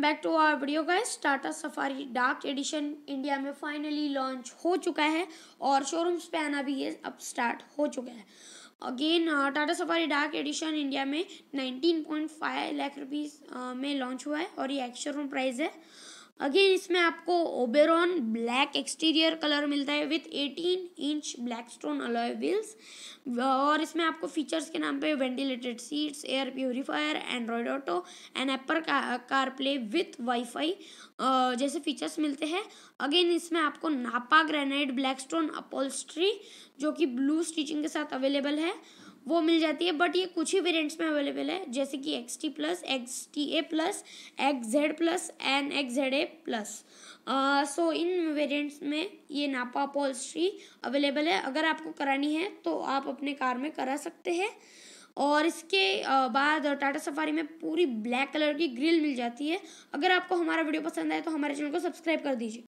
back to our video guys Tata safari dark edition India में finally launch हो चुका है और शोरूम्स पे आना भी ये अब स्टार्ट हो चुका है again Tata safari dark edition India में 19.5 लाख रुपीस में लॉन्च हुआ है और ये एक्शोरूम प्राइस है अगेन इसमें आपको ओबेरॉन ब्लैक एक्सटीरियर कलर मिलता है with 18 inch black stone alloy wheels और इसमें आपको फीचर्स के नाम पे ventilated seats air purifier Android auto and apple car play with wifi जैसे फीचर्स मिलते हैं अगेन इसमें आपको नापा ग्रेनाइट ब्लैक स्टोन अपोल्स्ट्री जो कि ब्लू स्टिचिंग के साथ अवेलेबल है वो मिल जाती है बट ये कुछ ही वेरियंट्स में अवेलेबल है जैसे कि X T plus X T A plus X Z plus N X Z A plus so in variants में ये नापा पॉलिस्ट्री अवेलेबल है अगर आपको करानी है तो आप अपने कार में करा सकते हैं और इसके uh, बाद टाटा सफारी में पूरी ब्लैक कलर की ग्रिल मिल जाती है अगर आपको हमारा वीडियो पसंद आए तो हमारे चैनल को सब्सक्राइब कर दीजिए